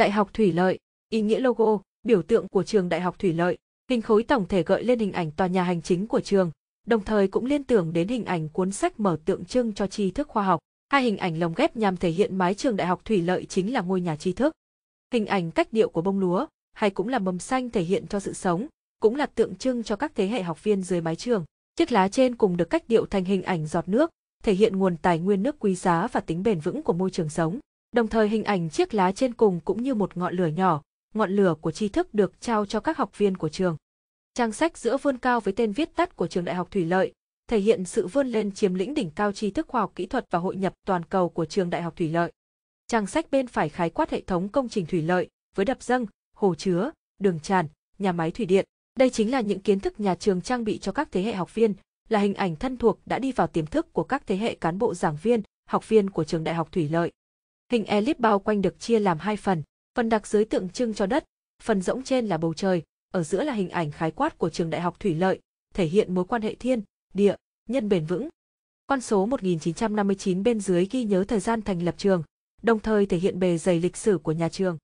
Đại học Thủy Lợi, ý nghĩa logo, biểu tượng của trường Đại học Thủy Lợi, hình khối tổng thể gợi lên hình ảnh tòa nhà hành chính của trường, đồng thời cũng liên tưởng đến hình ảnh cuốn sách mở tượng trưng cho tri thức khoa học. Hai hình ảnh lồng ghép nhằm thể hiện mái trường Đại học Thủy Lợi chính là ngôi nhà tri thức. Hình ảnh cách điệu của bông lúa, hay cũng là mầm xanh thể hiện cho sự sống, cũng là tượng trưng cho các thế hệ học viên dưới mái trường. Chiếc lá trên cùng được cách điệu thành hình ảnh giọt nước, thể hiện nguồn tài nguyên nước quý giá và tính bền vững của môi trường sống. Đồng thời hình ảnh chiếc lá trên cùng cũng như một ngọn lửa nhỏ, ngọn lửa của tri thức được trao cho các học viên của trường. Trang sách giữa vươn cao với tên viết tắt của trường Đại học Thủy Lợi, thể hiện sự vươn lên chiếm lĩnh đỉnh cao tri thức khoa học kỹ thuật và hội nhập toàn cầu của trường Đại học Thủy Lợi. Trang sách bên phải khái quát hệ thống công trình thủy lợi với đập dâng, hồ chứa, đường tràn, nhà máy thủy điện. Đây chính là những kiến thức nhà trường trang bị cho các thế hệ học viên, là hình ảnh thân thuộc đã đi vào tiềm thức của các thế hệ cán bộ giảng viên, học viên của trường Đại học Thủy Lợi. Hình elip bao quanh được chia làm hai phần, phần đặc dưới tượng trưng cho đất, phần rỗng trên là bầu trời, ở giữa là hình ảnh khái quát của trường đại học Thủy Lợi, thể hiện mối quan hệ thiên, địa, nhân bền vững. Con số 1959 bên dưới ghi nhớ thời gian thành lập trường, đồng thời thể hiện bề dày lịch sử của nhà trường.